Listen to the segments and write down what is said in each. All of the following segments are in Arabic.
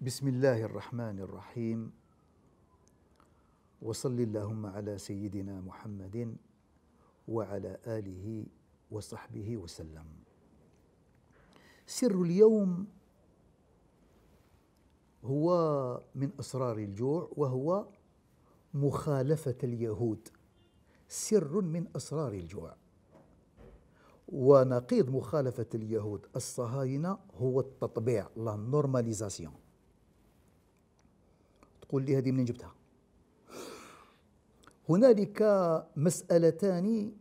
بسم الله الرحمن الرحيم وصل اللهم على سيدنا محمد وعلى اله وصحبه وسلم سر اليوم هو من اسرار الجوع وهو مخالفه اليهود سر من اسرار الجوع ونقيض مخالفه اليهود الصهاينه هو التطبيع لا نورماليزاسيون تقول لي هذه منين جبتها هنالك مسألتان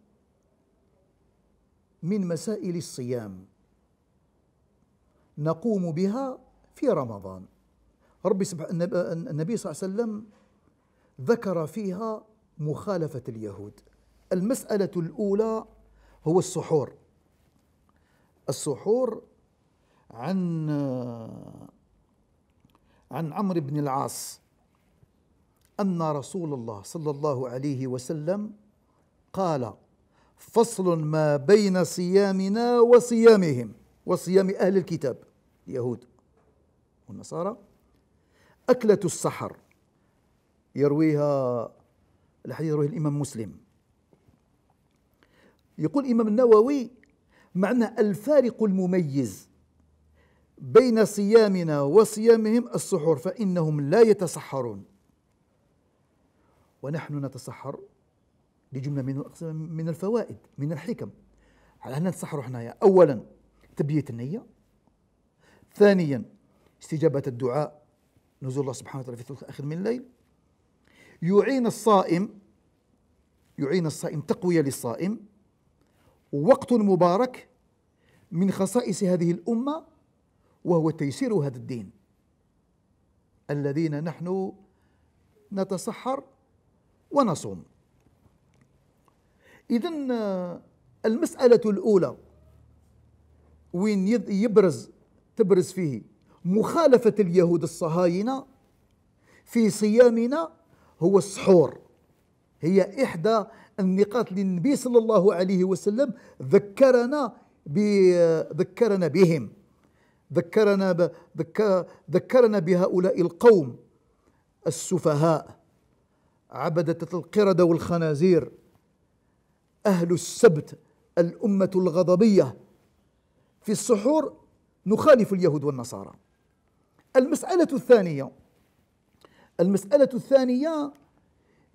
من مسائل الصيام نقوم بها في رمضان ربي سبح النبي صلى الله عليه وسلم ذكر فيها مخالفة اليهود المسألة الأولى هو السحور السحور عن عن عمرو بن العاص أن رسول الله صلى الله عليه وسلم قال فصل ما بين صيامنا وصيامهم وصيام أهل الكتاب اليهود والنصارى أكلة السحر يرويها الحديث يرويه الإمام مسلم يقول الإمام النووي معنى الفارق المميز بين صيامنا وصيامهم السحور فإنهم لا يتسحرون ونحن نتسحر دي جملة من من الفوائد من الحكم على أن نتسحروا حنايا أولا تبية النية ثانيا استجابة الدعاء نزول الله سبحانه وتعالى في الثلث الأخير من الليل يعين الصائم يعين الصائم تقوية للصائم وقت مبارك من خصائص هذه الأمة وهو تيسير هذا الدين الذين نحن نتسحر ونصوم إذا المسألة الأولى وين يبرز تبرز فيه مخالفة اليهود الصهاينة في صيامنا هو السحور هي إحدى النقاط اللي النبي صلى الله عليه وسلم ذكرنا ذكرنا بهم ذكرنا ذكرنا بهؤلاء القوم السفهاء عبدة القردة والخنازير أهل السبت الأمة الغضبية في السحور نخالف اليهود والنصارى المسألة الثانية المسألة الثانية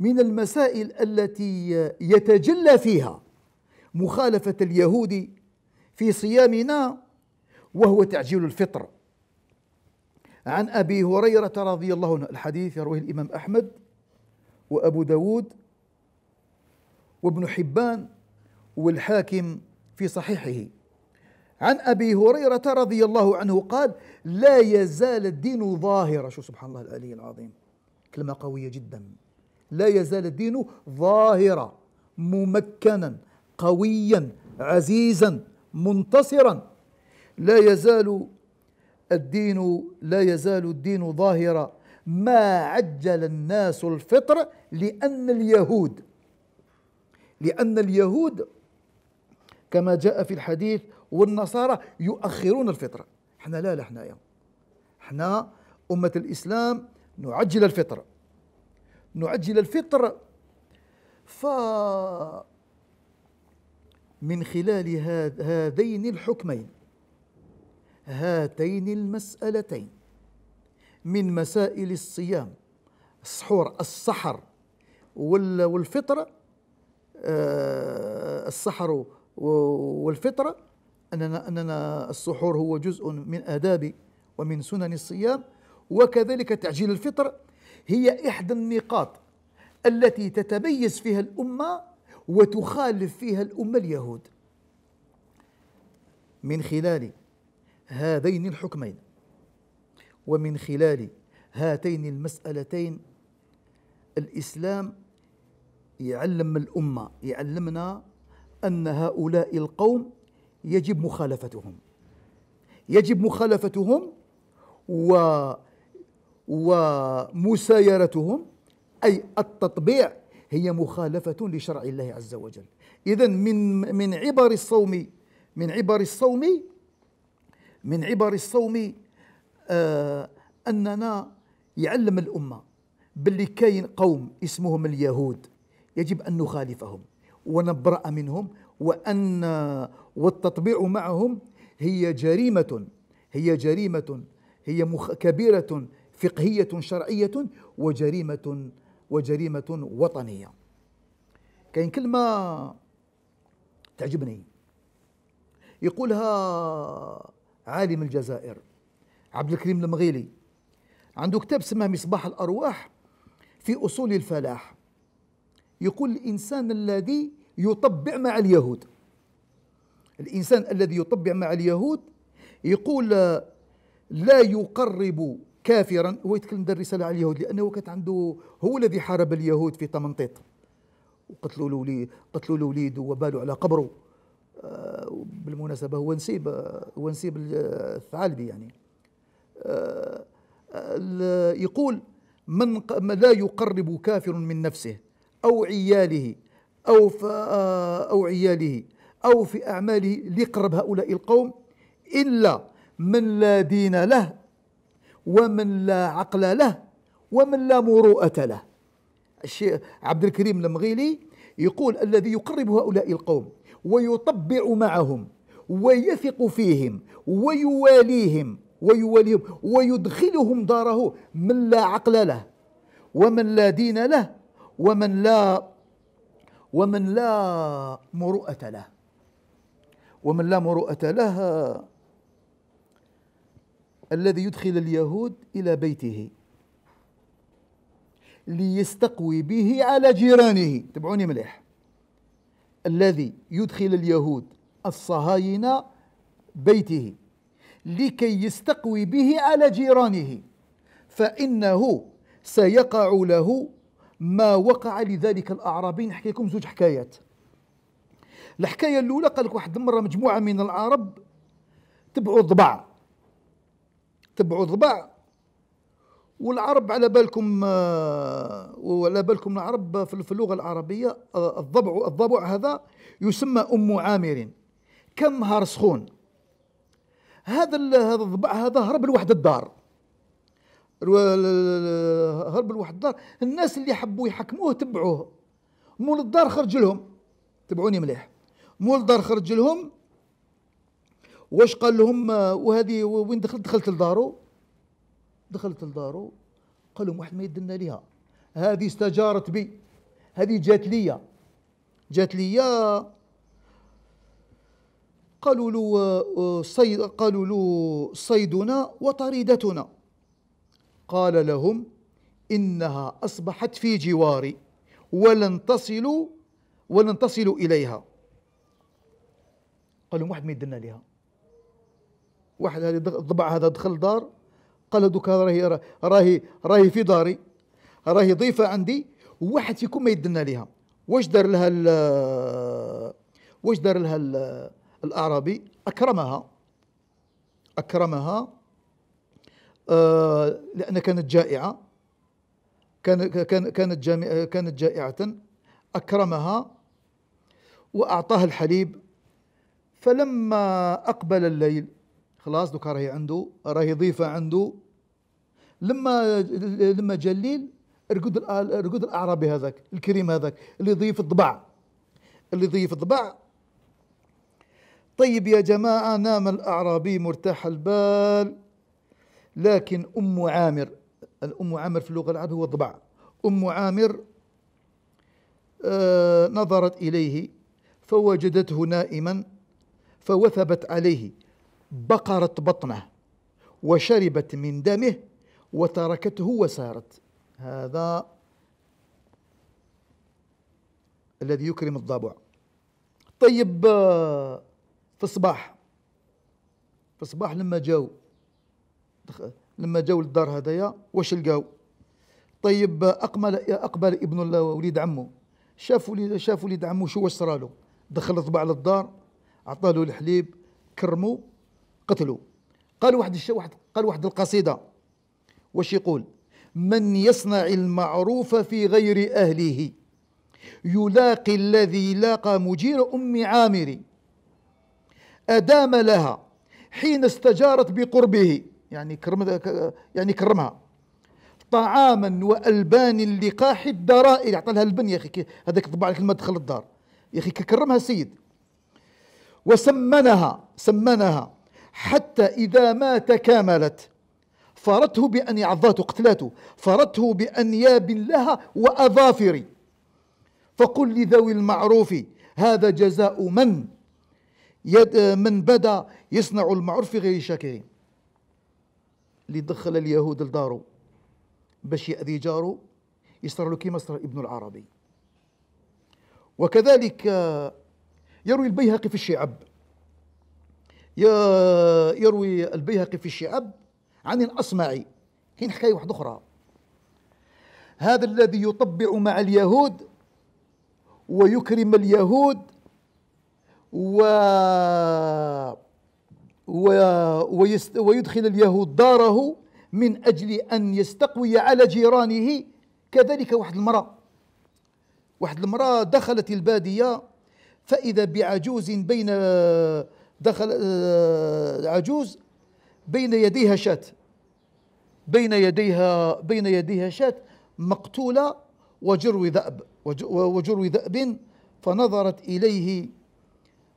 من المسائل التي يتجلى فيها مخالفة اليهود في صيامنا وهو تعجيل الفطر عن أبي هريرة رضي الله عنه الحديث يرويه الإمام أحمد وأبو داود وابن حبان والحاكم في صحيحه عن أبي هريرة رضي الله عنه قال لا يزال الدين ظاهرا شو سبحان الله العلي العظيم كلمة قوية جدا لا يزال الدين ظاهرا ممكنا قويا عزيزا منتصرا لا يزال الدين لا يزال الدين ظاهرا ما عجل الناس الفطر لأن اليهود لأن اليهود كما جاء في الحديث والنصارى يؤخرون الفطرة احنا لا لا حنايا احنا أمة الإسلام نعجل الفطر نعجل الفطر ف من خلال هذين الحكمين هاتين المسألتين من مسائل الصيام السحور السحر والفطرة آه، السحر والفطرة أننا أننا السحور هو جزء من آداب ومن سنن الصيام وكذلك تعجيل الفطر هي إحدى النقاط التي تتميز فيها الأمة وتخالف فيها الأمة اليهود من خلال هذين الحكمين ومن خلال هاتين المسألتين الإسلام يعلم الأمة يعلمنا أن هؤلاء القوم يجب مخالفتهم يجب مخالفتهم و ومسايرتهم أي التطبيع هي مخالفة لشرع الله عز وجل إذا من من عبر الصوم من عبر الصوم من عبر الصوم آه، أننا يعلم الأمة باللي كاين قوم اسمهم اليهود يجب أن نخالفهم ونبرأ منهم وأن والتطبيع معهم هي جريمة هي جريمة هي كبيرة فقهية شرعية وجريمة وجريمة وطنية كاين كلمة تعجبني يقولها عالم الجزائر عبد الكريم المغيلي عنده كتاب سماه مصباح الأرواح في أصول الفلاح يقول الإنسان الذي يطبع مع اليهود الإنسان الذي يطبع مع اليهود يقول لا يقرب كافرا هو يتكلم دار رسالة على اليهود لأنه كانت عنده هو الذي حارب اليهود في تمنطيط وقتلوا له وليد قتلوا له وبالوا على قبره آه، بالمناسبة هو نسيب آه، هو نسيب آه، الثعالبي يعني يقول من لا يقرب كافر من نفسه أو عياله أو أو عياله أو في أعماله ليقرب هؤلاء القوم إلا من لا دين له ومن لا عقل له ومن لا مروءة له الشيخ عبد الكريم المغيلي يقول الذي يقرب هؤلاء القوم ويطبع معهم ويثق فيهم ويواليهم ويوليهم ويدخلهم داره من لا عقل له ومن لا دين له ومن لا ومن لا مروءة له ومن لا مروءة له الذي يدخل اليهود إلى بيته ليستقوي به على جيرانه تبعوني مليح الذي يدخل اليهود الصهاينة بيته لكي يستقوي به على جيرانه فإنه سيقع له ما وقع لذلك الأعرابي نحكي لكم زوج حكايات الحكاية الأولى قال لك واحد مرة مجموعة من العرب تبعوا ضبع تبعوا ضبع والعرب على بالكم وعلى آه، بالكم العرب في اللغة العربية آه، الضبع الضبع هذا يسمى أم عامر كم نهار سخون هذا هذا الضبع هذا هرب لواحد الدار هرب لواحد الدار الناس اللي حبوا يحكموه تبعوه مول الدار خرج لهم تبعوني مليح مول الدار خرج لهم واش قال لهم وهذه وين دخلت دخلت لدارو دخلت لدارو قال لهم واحد ما يدلنا ليها هذه استجارت بي هذه جات ليا جات ليا قالوا له آه، صيد قالوا له صيدنا وطريدتنا قال لهم إنها أصبحت في جواري ولن تصلوا ولن تصلوا إليها قال لهم واحد ما يدنا لها واحد هذا الضبع هذا دخل دار قال دوكا راهي راهي راهي في داري راهي ضيفه عندي وواحد فيكم ما يدنا لها واش دار لها واش دار لها الأعرابي أكرمها أكرمها آه لأن كانت جائعة كان كان كانت كانت جائعة أكرمها وأعطاها الحليب فلما أقبل الليل خلاص دوكا راهي عنده راهي ضيفة عنده لما لما جا الليل رقد رقد الأعرابي هذاك الكريم هذاك اللي ضيف الضبع اللي ضيف الضبع طيب يا جماعة نام الأعرابي مرتاح البال لكن أم عامر الأم عامر في اللغة العربية هو ضبع أم عامر آه، نظرت إليه فوجدته نائما فوثبت عليه بقرت بطنه وشربت من دمه وتركته وسارت هذا الذي يكرم الضبع طيب آه، في الصباح في الصباح لما جاو لما جاو للدار هذايا واش لقاو طيب اقبل اقبل ابن وليد عمه شاف وليد شاف وليد عمه شو واش صرالو دخل الطبع للدار له الحليب كرمو قتلو قال واحد واحد قال واحد القصيده واش يقول من يصنع المعروف في غير اهله يلاقي الذي لاقى مجير ام عامر أدام لها حين استجارت بقربه يعني كرم يعني كرمها طعاما وألبان لقاح الدرائر اعطى يعني لها البن يا أخي هذاك طبع لك لما دخل الدار يا أخي كرمها السيد وسمنها سمنها حتى إذا ما تكاملت فرته بأن يعضاته قتلاته فرته بأنياب لها وأظافر فقل لذوي المعروف هذا جزاء من يد من بدا يصنع المعروف في غير شاكرين اللي دخل اليهود لدارو باش يأذي جارو يصير له كيما صار ابن العربي وكذلك آه، يروي البيهقي في الشعب يروي البيهقي في الشعب عن الأصمعي كاين حكاية واحدة أخرى هذا الذي يطبع مع اليهود ويكرم اليهود و و ويست ويدخل اليهود داره من اجل ان يستقوي على جيرانه كذلك واحد المراه واحد المراه دخلت الباديه فاذا بعجوز بين دخل آه، عجوز بين يديها شاة بين يديها بين يديها شاة مقتولة وجرو ذئب وجرو ذئب فنظرت إليه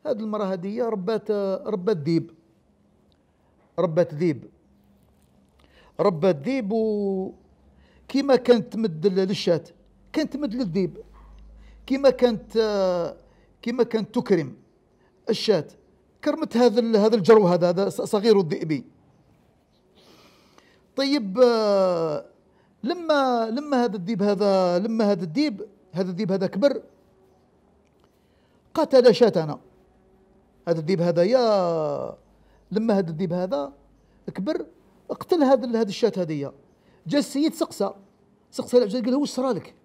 هاد المراه هذه ربات ربات ذيب ربات ذيب ربات ذيب وكيما كانت تمد للشات كانت تمد للذيب كيما كانت كيما كانت تكرم الشات كرمت هذا هذا الجرو هذا هذا صغير الذئبي طيب لما لما هذا الديب هذا لما هذا الديب هذا الديب هذا كبر قتل شاتنا هذا الديب هذايا لما هذا الديب هذا كبر قتل هذا هذا الشات هذيا جا السيد سقسى سقسى قال له واش صرالك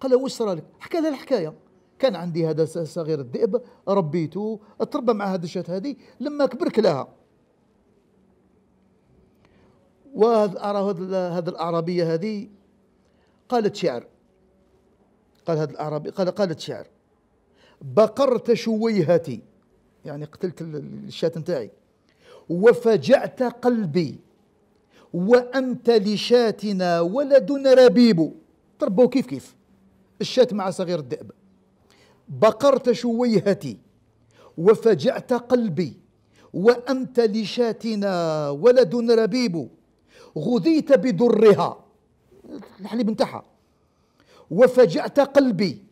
قال له واش صرالك حكى له الحكايه كان عندي هذا صغير الذئب ربيته تربى مع هذا الشات هذه لما كبر كلاها وهذا هذا الاعرابيه هذه قالت شعر قال هذا الاعرابي قال قالت شعر بقرت شويهتي يعني قتلت الشات نتاعي وفجعت قلبي وأنت لشاتنا ولد ربيب تربوا كيف كيف الشات مع صغير الذئب بقرت شويهتي وفجعت قلبي وأنت لشاتنا ولد ربيب غذيت بدرها الحليب نتاعها وفجعت قلبي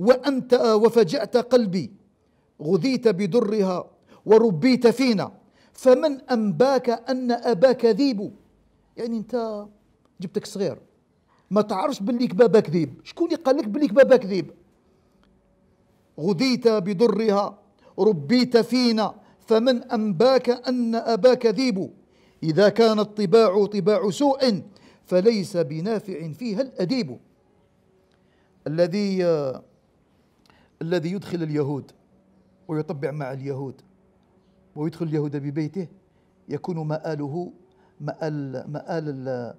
وأنت وفجعت قلبي غذيت بدرها وربيت فينا فمن أنباك أن أباك ذيب يعني أنت جبتك صغير ما تعرفش باللي كبابك ذيب شكون اللي قال لك باللي كبابك ذيب غذيت بدرها ربيت فينا فمن أنباك أن أباك ذيب إذا كان الطباع طباع سوء فليس بنافع فيها الأديب الذي الذي يدخل اليهود ويطبع مع اليهود ويدخل اليهود ببيته يكون مآله مآل مآل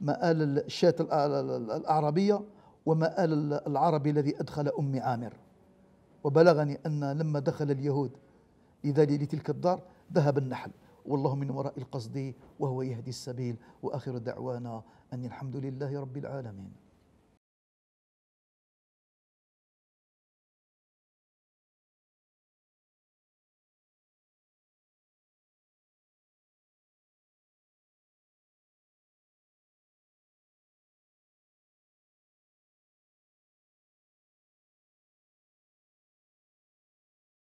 مآل الشاة الأعربية ومآل العربي الذي أدخل أم عامر وبلغني أن لما دخل اليهود لذلك لتلك الدار ذهب النحل والله من وراء القصد وهو يهدي السبيل وآخر دعوانا أن الحمد لله رب العالمين